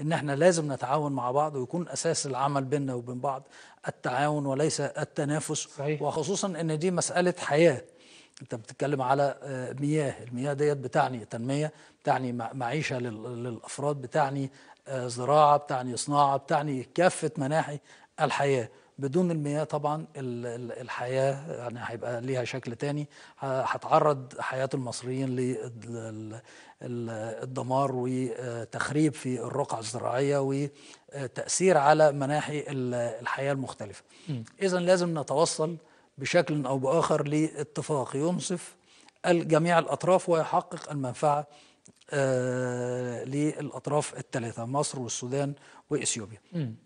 ان احنا لازم نتعاون مع بعض ويكون اساس العمل بيننا وبين بعض التعاون وليس التنافس صحيح. وخصوصا ان دي مساله حياه انت بتتكلم على آه، مياه المياه ديت بتعني تنميه بتعني معيشه للافراد بتعني آه، زراعه بتعني صناعه بتعني كافه مناحي الحياه بدون المياه طبعا الحياة يعني هيبقى ليها شكل تاني هتعرض حياة المصريين للدمار وتخريب في الرقع الزراعية وتأثير على مناحي الحياة المختلفة إذا لازم نتوصل بشكل أو بآخر لاتفاق ينصف جميع الأطراف ويحقق المنفعة آه، للأطراف الثلاثة مصر والسودان وإثيوبيا